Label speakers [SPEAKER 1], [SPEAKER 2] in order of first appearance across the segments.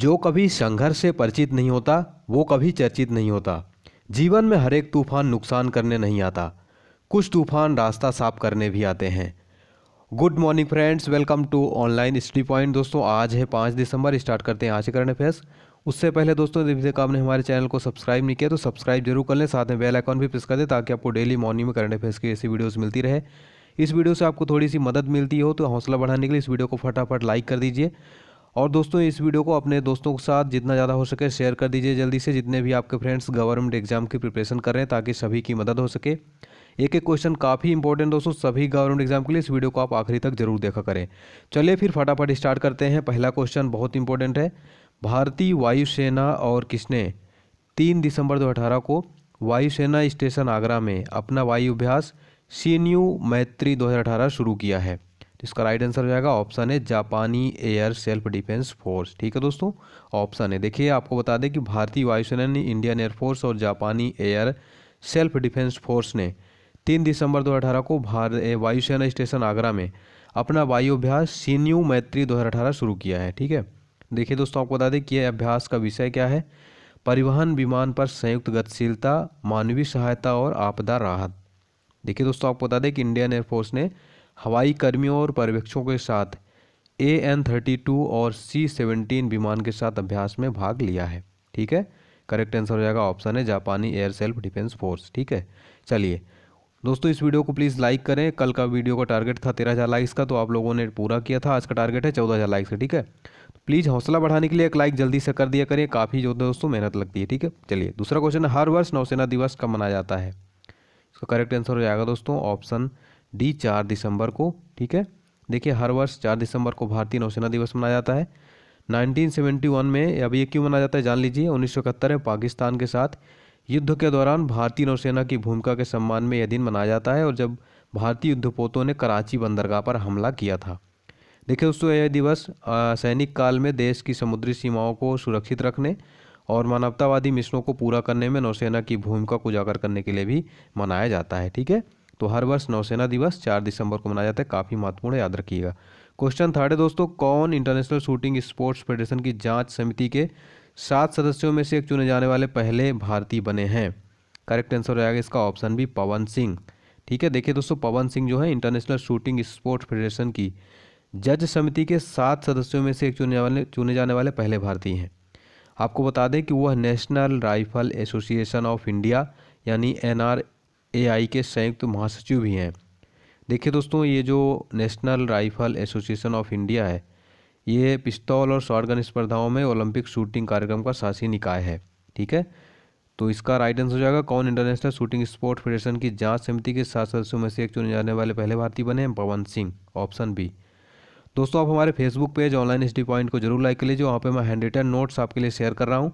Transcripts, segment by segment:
[SPEAKER 1] जो कभी संघर्ष से परिचित नहीं होता वो कभी चर्चित नहीं होता जीवन में हर एक तूफान नुकसान करने नहीं आता कुछ तूफान रास्ता साफ करने भी आते हैं good morning friends welcome to online study point दोस्तों आज है पाँच दिसंबर स्टार्ट करते हैं आज करंट अफेयर्स उससे पहले दोस्तों यदि तक आपने हमारे चैनल को सब्सक्राइब नहीं किया तो सब्सक्राइब जरूर कर लें साथ में बेल आइकॉन भी प्रेस कर दें ताकि आपको डेली मॉर्निंग में करंट अफेयर्स की ऐसी वीडियोस मिलती रहे इस वीडियो से आपको थोड़ी सी मदद मिलती हो तो हौसला बढ़ाने के लिए इस वीडियो को फटाफट लाइक कर दीजिए और दोस्तों इस वीडियो को अपने दोस्तों के साथ जितना ज़्यादा हो सके शेयर कर दीजिए जल्दी से जितने भी आपके फ्रेंड्स गवर्नमेंट एग्जाम की प्रिपरेशन कर रहे हैं ताकि सभी की मदद हो सके एक एक क्वेश्चन काफ़ी इंपॉर्टेंट दोस्तों सभी गवर्नमेंट एग्जाम के लिए इस वीडियो को आप आखिरी तक जरूर देखा करें चलिए फिर फटाफट स्टार्ट करते हैं पहला क्वेश्चन बहुत इंपॉर्टेंट है भारतीय वायुसेना और किसने तीन दिसंबर दो को वायुसेना स्टेशन आगरा में अपना वायु अभ्यास सी मैत्री दो शुरू किया है तो इसका राइट आंसर हो जाएगा ऑप्शन है जापानी एयर सेल्फ डिफेंस फोर्स ठीक है दोस्तों ऑप्शन है देखिए आपको बता दें कि भारतीय वायुसेना ने इंडियन एयरफोर्स और जापानी एयर सेल्फ डिफेंस फोर्स ने तीन दिसंबर दो को भारत वायुसेना स्टेशन आगरा में अपना वायु अभ्यास सीन्यू मैत्री दो शुरू किया है ठीक है देखिए दोस्तों आपको बता दें कि यह अभ्यास का विषय क्या है परिवहन विमान पर संयुक्त गतिशीलता मानवीय सहायता और आपदा राहत देखिए दोस्तों आपको बता दें कि इंडियन एयरफोर्स ने हवाई कर्मियों और पर्यवेक्षकों के साथ ए एन थर्टी टू और सी सेवेंटीन विमान के साथ अभ्यास में भाग लिया है ठीक है करेक्ट आंसर हो जाएगा ऑप्शन है जापानी एयर सेल्फ डिफेंस फोर्स ठीक है चलिए दोस्तों इस वीडियो को प्लीज़ लाइक करें कल का वीडियो का टारगेट था तेरह हज़ार लाइक्स का तो आप लोगों ने पूरा किया था आज का टारगेट है चौदह हज़ार लाइक्स का ठीक है तो प्लीज़ हौसला बढ़ाने के लिए एक लाइक जल्दी से कर दिया करें काफ़ी जो दोस्तों मेहनत लगती है ठीक है चलिए दूसरा क्वेश्चन हर वर्ष नौसेना दिवस कब मनाया जाता है इसका करेक्ट आंसर हो जाएगा दोस्तों ऑप्शन डी चार दिसंबर को ठीक है देखिए हर वर्ष चार दिसंबर को भारतीय नौसेना दिवस मनाया जाता है 1971 में अब ये क्यों मनाया जाता है जान लीजिए उन्नीस में पाकिस्तान के साथ युद्ध के दौरान भारतीय नौसेना की भूमिका के सम्मान में यह दिन मनाया जाता है और जब भारतीय युद्धपोतों ने कराची बंदरगाह पर हमला किया था देखिए दोस्तों यह दिवस सैनिक काल में देश की समुद्री सीमाओं को सुरक्षित रखने और मानवतावादी मिशनों को पूरा करने में नौसेना की भूमिका को उजागर करने के लिए भी मनाया जाता है ठीक है तो हर वर्ष नौसेना दिवस चार दिसंबर को मनाया जाता है काफ़ी महत्वपूर्ण याद रखिएगा क्वेश्चन थर्ड है दोस्तों कौन इंटरनेशनल शूटिंग स्पोर्ट्स फेडरेशन की जांच समिति के सात सदस्यों में से एक चुने जाने वाले पहले भारतीय बने हैं करेक्ट आंसर रहेगा इसका ऑप्शन भी पवन सिंह ठीक है देखिए दोस्तों पवन सिंह जो है इंटरनेशनल शूटिंग स्पोर्ट्स फेडरेशन की जज समिति के सात सदस्यों में से एक चुने वाले चुने जाने वाले पहले भारतीय हैं आपको बता दें कि वह national rifle association of India यानी एन एआई के संयुक्त महासचिव भी हैं देखिए दोस्तों ये जो national rifle association of India है ये पिस्तौल और शॉर्टगन स्पर्धाओं में ओलंपिक शूटिंग कार्यक्रम का शासी निकाय है ठीक है तो इसका राइट आंसर हो जाएगा कौन इंटरनेशनल शूटिंग स्पोर्ट फेडरेशन की जांच समिति के सात सदस्यों में से एक चुने जाने वाले पहले भारतीय बने हैं पवन सिंह ऑप्शन बी दोस्तों आप हमारे Facebook page online S point को जरूर लाइक कर लीजिए वहाँ पर मैं हैंड रिटन नोट्स आपके लिए शेयर कर रहा हूँ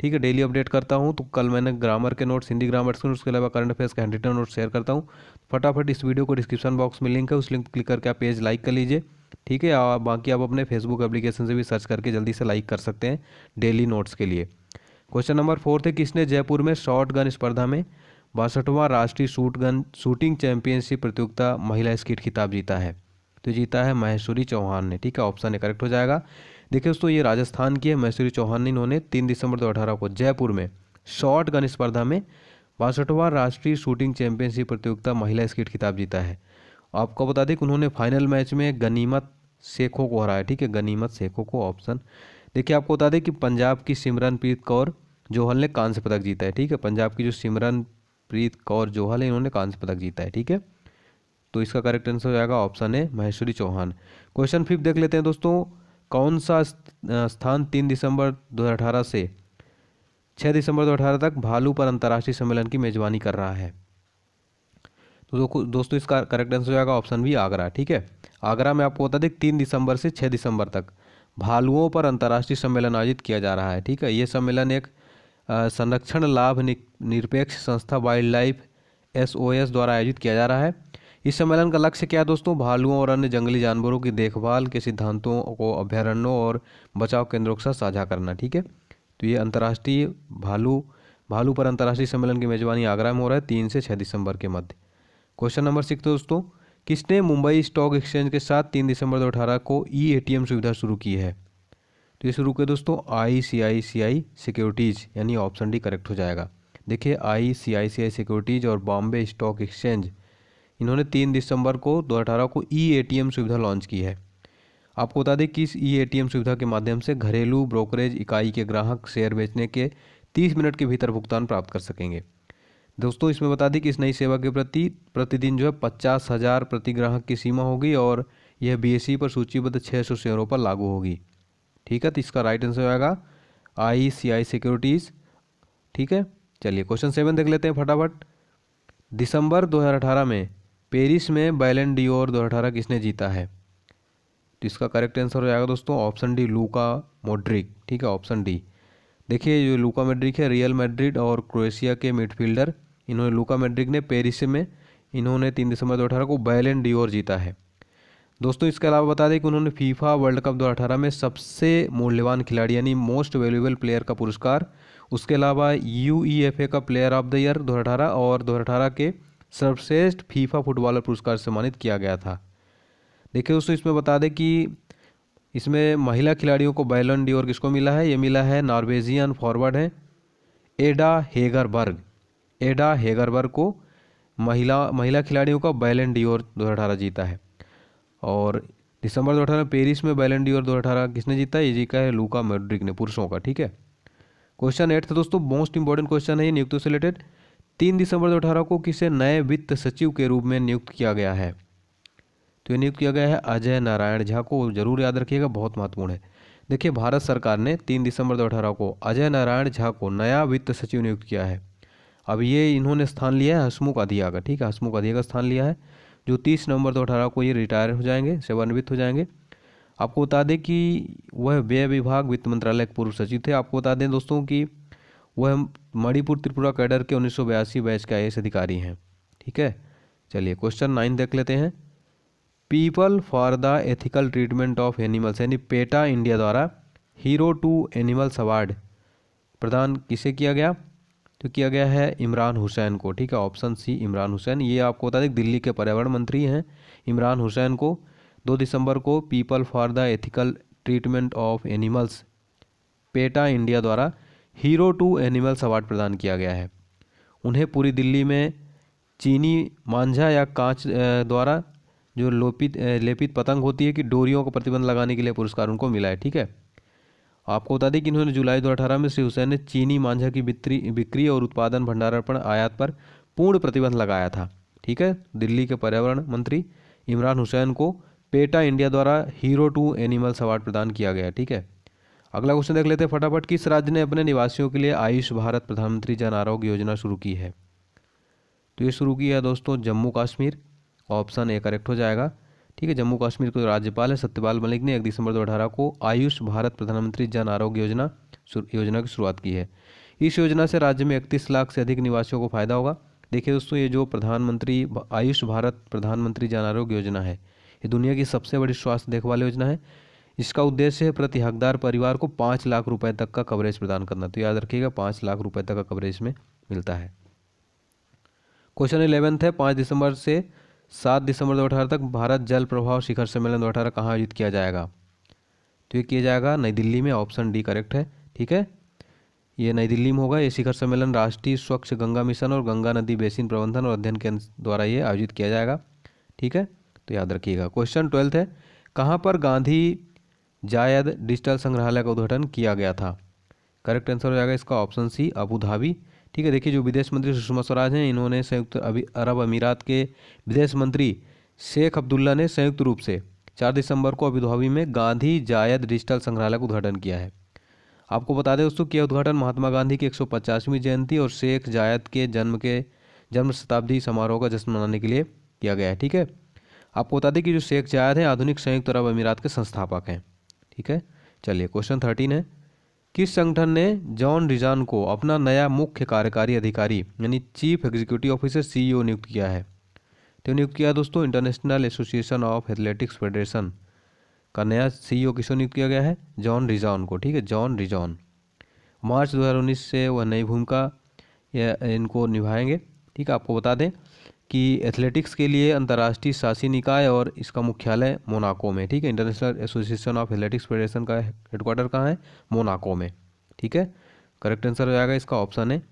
[SPEAKER 1] ठीक है डेली अपडेट करता हूँ तो कल मैंने ग्रामर के नोट्स हिंदी ग्रामर्स के नोट्स के अलावा करंट अफेयर्स के हैंड रिटर्न नोट्स शेयर करता हूँ फटाफट इस वीडियो को डिस्क्रिप्शन बॉक्स में लिंक है उस लिंक क्लिक करके आप पेज लाइक कर लीजिए ठीक है और बाकी आप अपने फेसबुक एप्लीकेशन से भी सर्च करके जल्दी से लाइक कर सकते हैं डेली नोट्स के लिए क्वेश्चन नंबर फोर्थ है किसने जयपुर में शॉर्ट गन स्पर्धा में बासठवां राष्ट्रीय शूट गन शूटिंग चैंपियनशिप प्रतियोगिता महिला स्कीट खिताब जीता है तो जीता है महेश्वरी चौहान ने ठीक है ऑप्शन ए करेक्ट हो जाएगा देखिए दोस्तों ये राजस्थान की है मैसूरी चौहान ने इन्होंने तीन दिसंबर दो को जयपुर में शॉर्ट गन स्पर्धा में बासठवां राष्ट्रीय शूटिंग चैंपियनशिप प्रतियोगिता महिला स्किट खिताब जीता है आपको बता दें कि उन्होंने फाइनल मैच में गनीमत शेखो को हराया ठीक है गनीमत शेखो को ऑप्शन देखिए आपको बता दें कि पंजाब की सिमरनप्रीत कौर जोहल ने कांस्य पदक जीता है ठीक है पंजाब की जो सिमरनप्रीत कौर जोहल है इन्होंने कांस्य पदक जीता है ठीक है तो इसका करेक्ट आंसर हो जाएगा ऑप्शन है महेश्वरी चौहान क्वेश्चन फिफ्थ देख लेते हैं दोस्तों कौन सा स्थान तीन दिसंबर 2018 से छः दिसंबर 2018 तक भालू पर अंतर्राष्ट्रीय सम्मेलन की मेजबानी कर रहा है तो दोस्तों इसका करेक्ट आंसर हो जाएगा ऑप्शन भी आगरा ठीक है आगरा में आपको बता दें तीन दिसंबर से छः दिसंबर तक भालुओं पर अंतर्राष्ट्रीय सम्मेलन आयोजित किया जा रहा है ठीक है ये सम्मेलन एक संरक्षण लाभ निरपेक्ष संस्था वाइल्ड लाइफ एस द्वारा आयोजित किया जा रहा है इस सम्मेलन का लक्ष्य क्या है दोस्तों भालुओं और अन्य जंगली जानवरों की देखभाल के सिद्धांतों को अभ्यारण्यों और बचाव केंद्रों के साथ साझा करना ठीक है तो ये अंतर्राष्ट्रीय भालू भालू पर अंतर्राष्ट्रीय सम्मेलन की मेजबानी आगरा में हो रहा है तीन से छः दिसंबर के मध्य क्वेश्चन नंबर सिक्स दोस्तों किसने मुंबई स्टॉक एक्सचेंज के साथ तीन दिसंबर दो अठारह को ई ए सुविधा शुरू की है तो ये शुरू किया दोस्तों I C I C I securities यानी ऑप्शन डी करेक्ट हो जाएगा देखिए आई C I C I securities और बॉम्बे स्टॉक एक्सचेंज इन्होंने तीन दिसंबर को दो को ई ए सुविधा लॉन्च की है आपको बता दें कि इस ई ए सुविधा के माध्यम से घरेलू ब्रोकरेज इकाई के ग्राहक शेयर बेचने के 30 मिनट के भीतर भुगतान प्राप्त कर सकेंगे दोस्तों इसमें बता दें कि इस नई सेवा के प्रति प्रतिदिन जो है पचास हज़ार प्रति ग्राहक की सीमा होगी और यह बी e पर सूचीबद्ध छः सौ शेयरों पर लागू होगी ठीक है तो इसका राइट आंसर आएगा आई सी आई सिक्योरिटीज़ ठीक है चलिए क्वेश्चन सेवन देख लेते हैं फटाफट दिसंबर 2018 में पेरिस में बैलन डी और दो किसने जीता है तो इसका करेक्ट आंसर हो जाएगा दोस्तों ऑप्शन डी लूका मोड्रिक ठीक है ऑप्शन डी देखिए जो लूका मेड्रिक है रियल मैड्रिड और क्रोएशिया के मिडफील्डर इन्होंने लूका मेड्रिक ने पेरिस में इन्होंने तीन दिसंबर दो को बैलन डी जीता है दोस्तों इसके अलावा बता दें कि उन्होंने फीफा वर्ल्ड कप 2018 में सबसे मूल्यवान खिलाड़ी यानी मोस्ट वैल्यूएबल प्लेयर का पुरस्कार उसके अलावा यू ई एफ ए का प्लेयर ऑफ द ईयर 2018 और 2018 के सर्वश्रेष्ठ फीफा फुटबॉलर पुरस्कार सम्मानित किया गया था देखिए दोस्तों इसमें बता दें कि इसमें महिला खिलाड़ियों को बैलन डी और किसको मिला है ये मिला है नॉर्वेजियन फॉरवर्ड है एडा हेगरबर्ग एडा हेगरबर्ग को महिला महिला खिलाड़ियों का बैलन डी और दो जीता है और दिसंबर 2018 पेरिस में बैलन डी और दो किसने जीता ये जीता है लूका मेड्रिक ने पुरुषों का ठीक है क्वेश्चन एट था दोस्तों मोस्ट इंपॉर्टेंट क्वेश्चन है ये नियुक्तियों से रिलेटेड तीन दिसंबर दो अठारह को किसे नए वित्त सचिव के रूप में नियुक्त किया गया है तो ये नियुक्त किया गया है अजय नारायण झा को जरूर याद रखिएगा बहुत महत्वपूर्ण है देखिए भारत सरकार ने तीन दिसंबर दो अठारह को अजय नारायण झा को नया वित्त सचिव नियुक्त किया है अब ये इन्होंने स्थान लिया है हसमुख अधिया का ठीक है हसमुख अधिया का स्थान लिया है जो तीस नवंबर दो अठारह को ये रिटायर हो जाएंगे सेवान्वित हो जाएंगे आपको बता दें कि वह व्यय विभाग वित्त मंत्रालय के पूर्व सचिव थे आपको बता दें दोस्तों की वह मणिपुर त्रिपुरा कैडर के उन्नीस बैच के आई अधिकारी हैं ठीक है चलिए क्वेश्चन नाइन देख लेते हैं people for the ethical treatment of animals यानी पेटा इंडिया द्वारा हीरो टू एनिमल्स अवार्ड प्रदान किसे किया गया तो किया गया है इमरान हुसैन को ठीक है ऑप्शन सी इमरान हुसैन ये आपको बता दें दिल्ली के पर्यावरण मंत्री हैं इमरान हुसैन को दो दिसंबर को people for the ethical treatment of animals PETA India द्वारा हीरो टू एनिमल्स अवार्ड प्रदान किया गया है उन्हें पूरी दिल्ली में चीनी मांझा या कांच द्वारा जो लोपित लेपित पतंग होती है कि डोरियों को प्रतिबंध लगाने के लिए पुरस्कार उनको मिला है ठीक है आपको बता दें कि इन्होंने जुलाई दो अठारह में श्री हुसैन ने चीनी मांझा की बिक्री बिक्री और उत्पादन भंडारण आयात पर पूर्ण प्रतिबंध लगाया था ठीक है दिल्ली के पर्यावरण मंत्री इमरान हुसैन को पेटा इंडिया द्वारा हीरो टू एनिमल्स अवार्ड प्रदान किया गया ठीक है अगला क्वेश्चन देख लेते हैं फटाफट किस राज्य ने अपने निवासियों के लिए आयुष भारत प्रधानमंत्री जन आरोग्य योजना शुरू की है तो ये शुरू किया है दोस्तों Jammu Kashmir option A correct हो जाएगा ठीक है जम्मू कश्मीर के राज्यपाल है सत्यपाल मलिक ने एक दिसंबर दो अठारह को आयुष भारत प्रधानमंत्री जन आरोग्य योजना योजना की शुरुआत की है इस योजना से राज्य में इकतीस लाख से अधिक निवासियों को फायदा होगा देखिए दोस्तों ये जो प्रधानमंत्री आयुष भारत प्रधानमंत्री जन आरोग्य योजना है ये दुनिया की सबसे बड़ी स्वास्थ्य देखभाल योजना है इसका उद्देश्य है प्रति हकदार परिवार को पाँच लाख रुपए तक का कवरेज प्रदान करना तो याद रखिएगा पाँच लाख रुपए तक का कवरेज में मिलता है क्वेश्चन इलेवेंथ है पाँच दिसंबर से सात दिसंबर दो अठारह तक भारत जल प्रभाव शिखर सम्मेलन दो अठारह कहाँ आयोजित किया जाएगा तो ये किया जाएगा नई दिल्ली में ऑप्शन डी करेक्ट है ठीक है ये नई दिल्ली में होगा ये शिखर सम्मेलन राष्ट्रीय स्वच्छ गंगा मिशन और गंगा नदी बेसिन प्रबंधन और अध्ययन के द्वारा ये आयोजित किया जाएगा ठीक है तो याद रखिएगा क्वेश्चन ट्वेल्थ है कहाँ पर गांधी जायद डिजिटल संग्रहालय का उद्घाटन किया गया था करेक्ट आंसर हो जाएगा इसका ऑप्शन सी अबू धाबी ठीक है देखिए जो विदेश मंत्री सुषमा स्वराज हैं इन्होंने संयुक्त अरब अमीरात के विदेश मंत्री शेख अब्दुल्ला ने संयुक्त रूप से चार दिसंबर को अबू धाबी में गांधी जायद डिजिटल संग्रहालय का उद्घाटन किया है आपको बता दें दोस्तों कि यह उद्घाटन महात्मा गांधी की एक जयंती और शेख जायद के जन्म के जन्म शताब्दी समारोह का जश्न मनाने के लिए किया गया है ठीक है आपको बता दें कि जो शेख जायद हैं आधुनिक संयुक्त अरब अमीरात के संस्थापक हैं ठीक है चलिए क्वेश्चन थर्टीन है किस संगठन ने जॉन रिजान को अपना नया मुख्य कार्यकारी अधिकारी यानी चीफ एग्जीक्यूटिव ऑफिसर सीईओ नियुक्त किया है तो नियुक्त किया दोस्तों international association of athletics federation का नया सीईओ e किसको नियुक्त किया गया है जॉन रिजॉन को ठीक है जॉन रिजॉन मार्च 2019 से वह नई भूमिका इनको निभाएंगे ठीक है आपको बता दें कि एथलेटिक्स के लिए अंतर्राष्ट्रीय शासी निकाय और इसका मुख्यालय मोनाको में ठीक है international association of athletics federation का हेडक्वार्टर कहाँ है मोनाको में ठीक है करेक्ट आंसर हो जाएगा इसका ऑप्शन है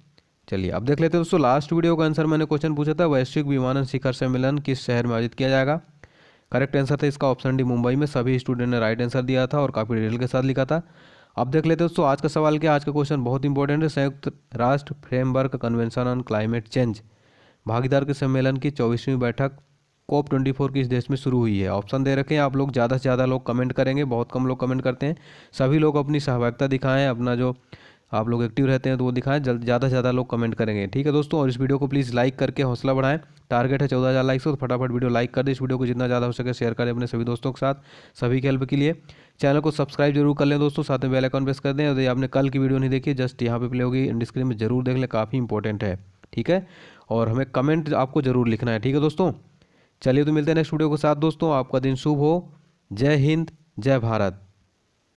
[SPEAKER 1] चलिए अब देख लेते हैं दोस्तों लास्ट वीडियो का आंसर मैंने क्वेश्चन पूछा था वैश्विक विमानन शिखर सम्मेलन किस शहर में आयोजित किया जाएगा करेक्ट आंसर था इसका ऑप्शन डी मुंबई में सभी स्टूडेंट ने राइट आंसर दिया था और काफ़ी डिटेल के साथ लिखा था अब देख लेते हैं दोस्तों आज का सवाल क्या आज का क्वेश्चन बहुत इंपॉर्टेंट है संयुक्त राष्ट्र framework convention on climate change भागीदार के सम्मेलन की चौबीसवीं बैठक कोप ट्वेंटी फोर की इस देश में शुरू हुई है ऑप्शन दे रखें आप लोग ज़्यादा से ज़्यादा लोग कमेंट करेंगे बहुत कम लोग कमेंट करते हैं सभी लोग अपनी सहभागिता दिखाएं अपना जो आप लोग एक्टिव रहते हैं तो वो दिखाएं जल्द ज़्यादा से ज़्यादा लोग कमेंट करेंगे ठीक है दोस्तों और इस वीडियो को प्लीज़ लाइक करके हौसला बढ़ाएं टारगेट है चौदह हज़ार लाइक्स तो फटाफट वीडियो लाइक कर दें इस वीडियो को जितना ज़्यादा हो सके शेयर करें अपने सभी दोस्तों के साथ सभी की हेल्प के लिए चैनल को सब्सक्राइब जरूर कर लें दोस्तों साथ में बेल आइकन प्रेस कर दें यदि आपने कल की वीडियो नहीं देखी जस्ट यहाँ पर प्ले होगी डिस्क्रीन में जरूर देख लें काफ़ी इंपॉर्टेंट है ठीक है और हमें कमेंट आपको ज़रूर लिखना है ठीक है दोस्तों चलिए तो मिलते हैं नेक्स्ट वीडियो के साथ दोस्तों आपका दिन शुभ हो जय हिंद जय भारत